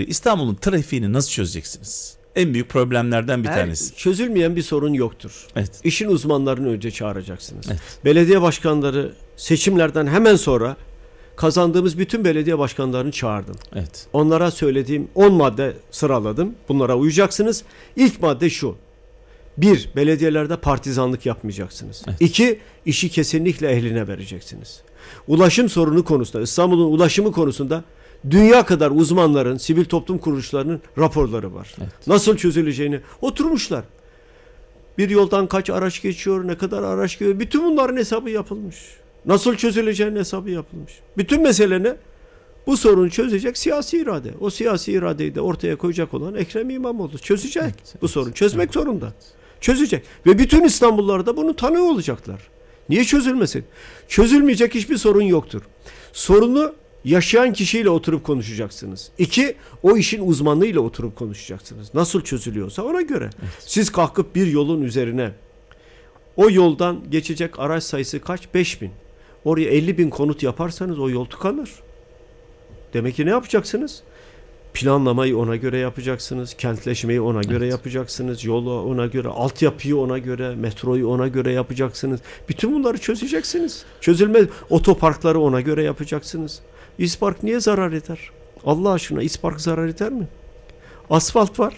İstanbul'un trafiğini nasıl çözeceksiniz? En büyük problemlerden bir Her tanesi. Çözülmeyen bir sorun yoktur. Evet. İşin uzmanlarını önce çağıracaksınız. Evet. Belediye başkanları seçimlerden hemen sonra kazandığımız bütün belediye başkanlarını çağırdım. Evet. Onlara söylediğim 10 madde sıraladım. Bunlara uyacaksınız. İlk madde şu. Bir, belediyelerde partizanlık yapmayacaksınız. Evet. İki, işi kesinlikle ehline vereceksiniz. Ulaşım sorunu konusunda, İstanbul'un ulaşımı konusunda dünya kadar uzmanların, sivil toplum kuruluşlarının raporları var. Evet. Nasıl çözüleceğini oturmuşlar. Bir yoldan kaç araç geçiyor, ne kadar araç geçiyor. Bütün bunların hesabı yapılmış. Nasıl çözüleceğinin hesabı yapılmış. Bütün mesele ne? Bu sorunu çözecek siyasi irade. O siyasi iradeyi de ortaya koyacak olan Ekrem İmamoğlu çözecek. Evet, evet, bu sorunu çözmek evet. zorunda. Çözecek. Ve bütün İstanbullular da bunu tanıyor olacaklar. Niye çözülmesin? Çözülmeyecek hiçbir sorun yoktur. Sorunu yaşayan kişiyle oturup konuşacaksınız. İki, o işin uzmanıyla oturup konuşacaksınız. Nasıl çözülüyorsa ona göre. Evet. Siz kalkıp bir yolun üzerine o yoldan geçecek araç sayısı kaç? 5 bin. Oraya 50 bin konut yaparsanız o yol tıkanır. Demek ki ne yapacaksınız? Planlamayı ona göre yapacaksınız, kentleşmeyi ona evet. göre yapacaksınız, yolu ona göre, altyapıyı ona göre, metroyu ona göre yapacaksınız. Bütün bunları çözeceksiniz. Çözülmez otoparkları ona göre yapacaksınız. İspark niye zarar eder? Allah aşkına ispark zarar eder mi? Asfalt var.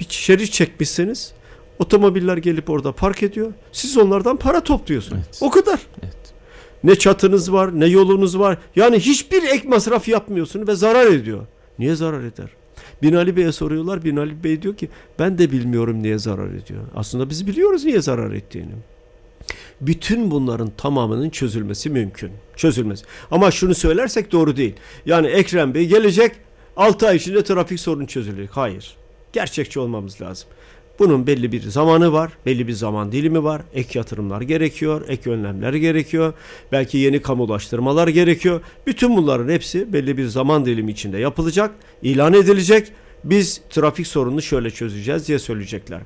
Bir şerit çekmişsiniz. Otomobiller gelip orada park ediyor. Siz onlardan para topluyorsunuz. Evet. O kadar. Evet. Ne çatınız var, ne yolunuz var. Yani hiçbir ek masraf yapmıyorsunuz ve zarar ediyor. Niye zarar eder? Binali Bey'e soruyorlar. Binali Bey diyor ki ben de bilmiyorum niye zarar ediyor. Aslında biz biliyoruz niye zarar ettiğini bütün bunların tamamının çözülmesi mümkün. Çözülmez. Ama şunu söylersek doğru değil. Yani Ekrem Bey gelecek 6 ay içinde trafik sorunu çözülecek. Hayır. Gerçekçi olmamız lazım. Bunun belli bir zamanı var, belli bir zaman dilimi var. Ek yatırımlar gerekiyor, ek önlemler gerekiyor. Belki yeni kamulaştırmalar gerekiyor. Bütün bunların hepsi belli bir zaman dilimi içinde yapılacak, ilan edilecek. Biz trafik sorununu şöyle çözeceğiz diye söyleyecekler.